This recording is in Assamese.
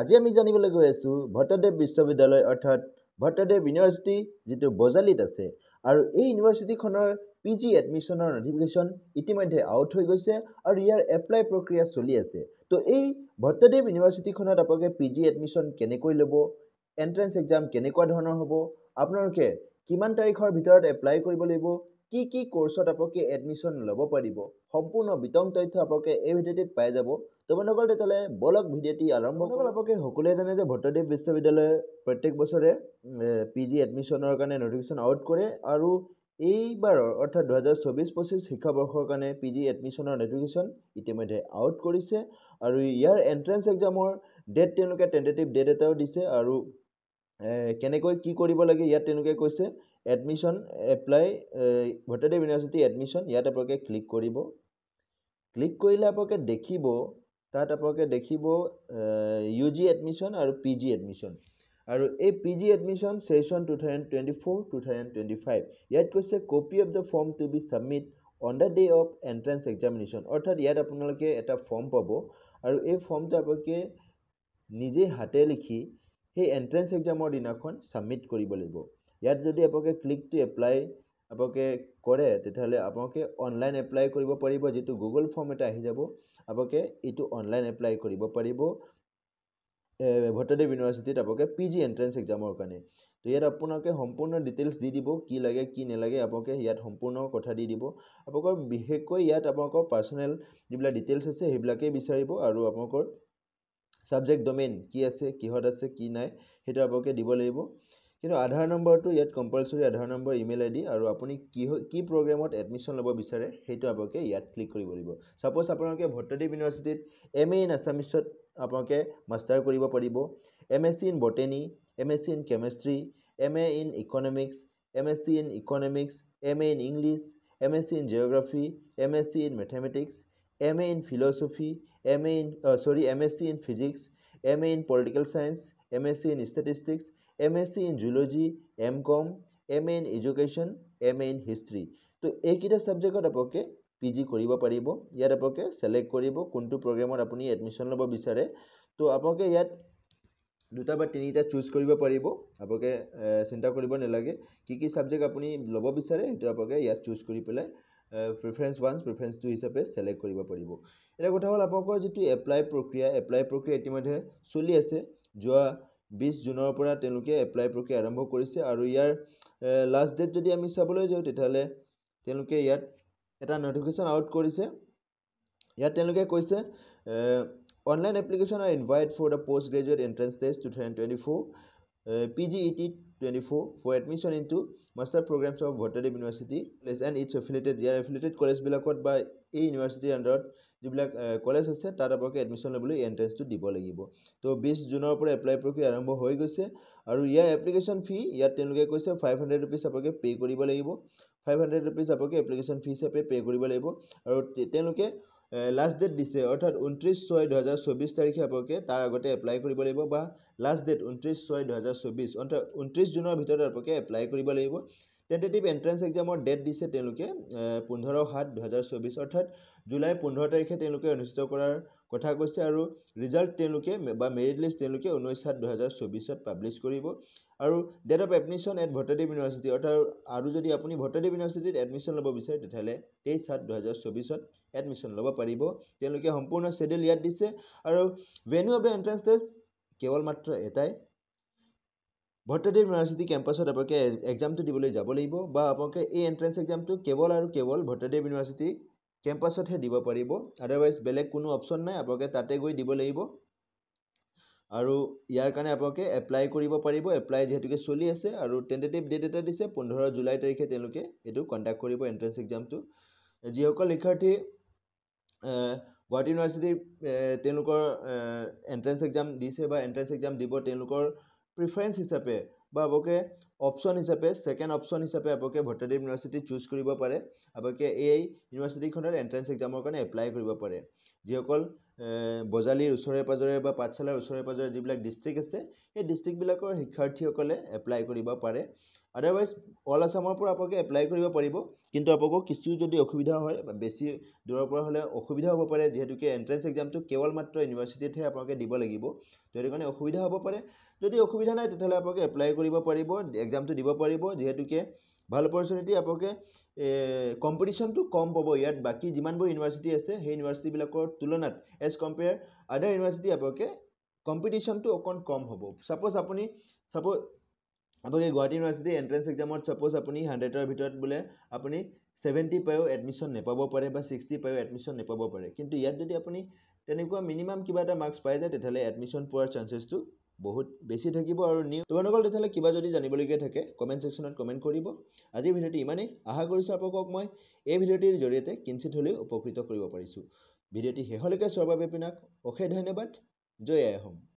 আজি আমি জানিবলৈ গৈ আছোঁ ভট্টদেৱ বিশ্ববিদ্যালয় অৰ্থাৎ ভট্টদেৱ ইউনিভাৰ্চিটি যিটো বজালিত আছে আৰু এই ইউনিভাৰ্চিটিখনৰ পি জি এডমিশ্যনৰ নটিফিকেশ্যন ইতিমধ্যে আউট হৈ গৈছে আৰু ইয়াৰ এপ্লাই প্ৰক্ৰিয়া চলি আছে তো এই ভট্টদেৱ ইউনিভাৰ্চিটিখনত আপোনালোকে পি জি এডমিশ্যন কেনেকৈ ল'ব এণ্ট্ৰেঞ্চ এক্সাম কেনেকুৱা ধৰণৰ হ'ব আপোনালোকে কিমান তাৰিখৰ ভিতৰত এপ্লাই কৰিব লাগিব কি কি কোৰ্সত আপোনালোকে এডমিশন লব পাৰিব সম্পূৰ্ণ বিতং তথ্য আপোনালোকে এই ভিডিওটিত পাই যাব তোমালোকৰ তেতিয়াহ'লে বলক ভিডিঅ'টি আৰম্ভ কৰক আপোনালোকে সকলোৱে জানে যে ভট্টদেৱ বিশ্ববিদ্যালয়ে প্ৰত্যেক বছৰে পি জি এডমিশ্যনৰ কাৰণে ন'টিফিকেশ্যন আউট কৰে আৰু এইবাৰৰ অৰ্থাৎ দুহেজাৰ চৌবিছ পঁচিছ শিক্ষাবৰ্ষৰ কাৰণে পি জি এডমিশ্যনৰ ন'টিফিকেশ্যন ইতিমধ্যে আউট কৰিছে আৰু ইয়াৰ এণ্ট্ৰেঞ্চ এক্সামৰ ডেট তেওঁলোকে টেণ্টেটিভ ডেট এটাও দিছে আৰু কেনেকৈ কি কৰিব লাগে ইয়াত তেওঁলোকে কৈছে admission apply Bhattadev university admission ইয়াত আপোনালোকে ক্লিক কৰিব ক্লিক কৰিলে আপোনালোকে দেখিব তাত আপোনালোকে দেখিব ইউ জি এডমিশ্যন আৰু পি জি এডমিশ্যন আৰু এই P G admission session two thousand twenty four two thousand twenty five ইয়াত কৈছে copy of the form to be submit on the day of entrance examination অৰ্থাৎ ইয়াত আপোনালোকে এটা ফৰ্ম পাব আৰু এই ফৰ্মটো আপোনালোকে নিজে হাতে লিখি সেই এণ্ট্ৰেঞ্চ এক্সামৰ দিনাখন ছাবমিট কৰিব লাগিব ইয়াত যদি আপোনালোকে ক্লিকটো এপ্লাই আপোনালোকে কৰে তেতিয়াহ'লে আপোনালোকে অনলাইন এপ্লাই কৰিব পাৰিব যিটো গুগল ফৰ্ম এটা আহি যাব আপোনালোকে এইটো অনলাইন এপ্লাই কৰিব পাৰিব ভট্টদেৱ ইউনিভাৰ্চিটিত আপোনালোকে পি জি এণ্ট্ৰেঞ্চ এক্সামৰ কাৰণে তো ইয়াত আপোনালোকে সম্পূৰ্ণ ডিটেইলছ দি দিব কি লাগে কি নেলাগে আপোনালোকে ইয়াত সম্পূৰ্ণ কথা দি দিব আপোনালোকৰ বিশেষকৈ ইয়াত আপোনালোকৰ পাৰ্চনেল যিবিলাক ডিটেইলছ আছে সেইবিলাকেই বিচাৰিব আৰু আপোনালোকৰ ছাবজেক্ট ডমেইন কি আছে কিহত আছে কি নাই সেইটো আপোনালোকে দিব লাগিব কিন্তু আধাৰ নম্বৰটো ইয়াত compulsory Aadhaar number email I D আৰু আপুনি কি কি প্ৰগ্ৰেমত এডমিশ্যন ল'ব বিচাৰে সেইটো আপোনালোকে ইয়াত ক্লিক কৰিব লাগিব ছাপ'জ আপোনালোকে ভট্টদেৱ ইউনিভাৰ্চিটিত এম এ ইন আছামিছত আপোনালোকে মাষ্টাৰ কৰিব পাৰিব M S C in botany M S C in chemistry M A in economics M S C in economics M A in English M S C in geography M S C in mathematics M A in philosophy M A in history M S C in physics M A in political science M S C in statistics M S C in zoology M com M A in education M A in history তো এইকেইটা ছাবজেক্টত আপোনালোকে পি জি কৰিব পাৰিব ইয়াত আপোনালোকে ছেলেক্ট কৰিব কোনটো প্ৰগ্ৰেমত আপুনি এডমিশ্যন ল'ব বিচাৰে তো আপোনালোকে ইয়াত দুটা বা তিনিটা চুজ কৰিব পাৰিব আপোনালোকে চিন্তা কৰিব নালাগে কি কি ছাবজেক্ট আপুনি ল'ব বিচাৰে সেইটো আপোনালোকে ইয়াত চুজ কৰি পেলাই প্ৰিফাৰেঞ্চ ওৱান প্ৰিফাৰেঞ্চ টু হিচাপে ছেলেক্ট কৰিব পাৰিব এতিয়া কথা হ'ল আপোনালোকৰ যিটো এপ্লাই প্ৰক্ৰিয়া এপ্লাই প্ৰক্ৰিয়া ইতিমধ্যে চলি আছে যোৱা বিছ জুনৰ পৰা তেওঁলোকে এপ্লাই প্ৰক্ৰিয়া আৰম্ভ কৰিছে আৰু ইয়াৰ লাষ্ট ডেট যদি আমি চাবলৈ যাওঁ তেতিয়াহ'লে তেওঁলোকে ইয়াত এটা ন'টিফিকেশ্যন আউট কৰিছে ইয়াত তেওঁলোকে কৈছে online application are invite for the post graduate entrance test two thousand twenty four P G E T twenty four for admission in to master programmes of Bhattadev university and its affiliated ইয়াৰ এফিলেটেড কলেজবিলাকত বা এই ইউনিভাৰ্চিটিৰ আণ্ডাৰত যিবিলাক কলেজ আছে তাত আপোনালোকে এডমিশ্যন ল'বলৈ এণ্ট্ৰেঞ্চটো দিব লাগিব তো বিছ জুনৰ পৰা এপ্লাই প্ৰক্ৰিয়া আৰম্ভ হৈ গৈছে আৰু ইয়াৰ এপ্লিকেশ্যন ফি ইয়াত তেওঁলোকে কৈছে ফাইভ হাণ্ড্ৰেড ৰুপিজ আপোনালোকে পে' কৰিব লাগিব ফাইভ হাণ্ড্ৰেড ৰুপিজ আপোনালোকে এপ্লিকেশ্যন ফি হিচাপে পে' কৰিব লাগিব আৰু তেওঁলোকে লাষ্ট ডেট দিছে অৰ্থাৎ ঊনত্ৰিছ ছয় দুহেজাৰ চৌবিছ তাৰিখে আপোনালোকে তাৰ আগতে এপ্লাই কৰিব লাগিব বা লাষ্ট ডেট ঊনত্ৰিছ ছয় দুহেজাৰ চৌবিছ অৰ্থাৎ ঊনত্ৰিছ জুনৰ ভিতৰত আপোনালোকে এপ্লাই কৰিব লাগিব টেণ্টেটিভ এণ্ট্ৰেঞ্চ এক্সামৰ ডেট দিছে তেওঁলোকে পোন্ধৰ সাত দুহেজাৰ চৌবিছ অৰ্থাৎ জুলাই পোন্ধৰ তাৰিখে তেওঁলোকে অনুষ্ঠিত কৰাৰ কথা কৈছে আৰু ৰিজাল্ট তেওঁলোকে বা মেৰিট লিষ্ট তেওঁলোকে ঊনৈছ সাত দুহেজাৰ চৌবিছত পাব্লিছ কৰিব আৰু date of admission at Bhattadev university অৰ্থাৎ আৰু যদি আপুনি ভট্টদেৱ ইউনিভাৰ্চিটিত এডমিশ্যন ল'ব বিচাৰে তেতিয়াহ'লে তেইছ সাত দুহেজাৰ চৌবিছত এডমিশ্যন ল'ব পাৰিব তেওঁলোকে সম্পূৰ্ণ চেডিউল ইয়াত দিছে আৰু venue of the entrance test কেৱল মাত্ৰ এটাই ভট্টদেৱ ইউনিভাৰ্চিটি কেম্পাছত আপোনালোকে এক্সামটো দিবলৈ যাব লাগিব বা আপোনালোকে এই এণ্ট্ৰেঞ্চ এক্সামটো কেৱল আৰু কেৱল ভট্টদেৱ ইউনিভাৰ্চিটি কেম্পাছতহে দিব পাৰিব আদাৰৱাইজ বেলেগ কোনো অপশ্যন নাই আপোনালোকে তাতে গৈ দিব লাগিব আৰু ইয়াৰ কাৰণে আপোনালোকে এপ্লাই কৰিব পাৰিব এপ্লাই যিহেতুকে চলি আছে আৰু টেণ্টেটিভ ডেট এটা দিছে পোন্ধৰ জুলাই তাৰিখে তেওঁলোকে এইটো কণ্টেক্ট কৰিব এণ্ট্ৰেঞ্চ এক্সামটো যিসকল শিক্ষাৰ্থী গুৱাহাটী ইউনিভাৰ্চিটি তেওঁলোকৰ এণ্ট্ৰেঞ্চ এক্সাম দিছে বা এণ্ট্ৰেঞ্চ এক্সাম দিব তেওঁলোকৰ প্ৰিফাৰেঞ্চ হিচাপে বা আপোনালোকে অপশ্যন হিচাপে ছেকেণ্ড অপশ্যন হিচাপে আপোনালোকে ভট্টদেৱ ইউনিভাৰ্চিটি চুজ কৰিব পাৰে আপোনালোকে এই ইউনিভাৰ্চিটিখনৰ এণ্ট্ৰেঞ্চ এক্সামৰ কাৰণে এপ্লাই কৰিব পাৰে যিসকল বজালিৰ ওচৰে পাঁজৰে বা পাঠশালাৰ ওচৰে পাঁজৰে যিবিলাক ডিষ্ট্ৰিক্ট আছে সেই ডিষ্ট্ৰিক্টবিলাকৰ শিক্ষাৰ্থীসকলে এপ্লাই কৰিব পাৰে আদাৰৱাইজ অল আছামৰ পৰা আপোনালোকে এপ্লাই কৰিব পাৰিব কিন্তু আপোনালোকৰ কিছু যদি অসুবিধা হয় বেছি দূৰৰ পৰা হ'লে অসুবিধা হ'ব পাৰে যিহেতুকে এণ্ট্ৰেঞ্চ এক্সামটো কেৱল মাত্ৰ ইউনিভাৰ্চিটিতহে আপোনালোকে দিব লাগিব তো সেইটো কাৰণে অসুবিধা হ'ব পাৰে যদি অসুবিধা নাই তেতিয়াহ'লে আপোনালোকে এপ্লাই কৰিব পাৰিব এক্সামটো দিব পাৰিব যিহেতুকে ভাল অপৰচুনিটি আপোনালোকে কম্পিটিশ্যনটো কম পাব ইয়াত বাকী যিমানবোৰ ইউনিভাৰ্চিটি আছে সেই ইউনিভাৰ্চিটিবিলাকৰ তুলনাত এজ কম্পেয়াৰ আদাৰ ইউনিভাৰ্চিটি আপোনালোকে কম্পিটিশ্যনটো অকণ কম হ'ব ছাপ'জ আপুনি ছাপ'জ আপুনি গুৱাহাটী ইউনিভাৰ্চিটিৰ এণ্ট্ৰেঞ্চ এক্সামত ছাপ'জ আপুনি হাণ্ড্ৰেডৰ ভিতৰত বোলে আপুনি ছেভেণ্টি পায়ো এডমিশ্যন নেপাব পাৰে বা ছিক্সটি পায়ো এডমিশ্যন নাপাব পাৰে কিন্তু ইয়াত যদি আপুনি তেনেকুৱা মিনিমাম কিবা এটা মাৰ্কছ পাই যায় তেতিয়াহ'লে এডমিশ্যন পোৱাৰ চান্সেছটো বহুত বেছি থাকিব আৰু নিউ তোমালোকৰ তেতিয়াহ'লে কিবা যদি জানিবলগীয়া থাকে কমেণ্ট ছেকশ্যনত কমেণ্ট কৰিব আজিৰ ভিডিঅ'টো ইমানেই আশা কৰিছোঁ আপোনালোকক মই এই ভিডিঅ'টিৰ জৰিয়তে কিঞ্চিত হ'লেও উপকৃত কৰিব পাৰিছোঁ ভিডিঅ'টি শেষলৈকে চোৱাৰ বাবে আপোনাক অশেষ ধন্যবাদ জয় আই হোম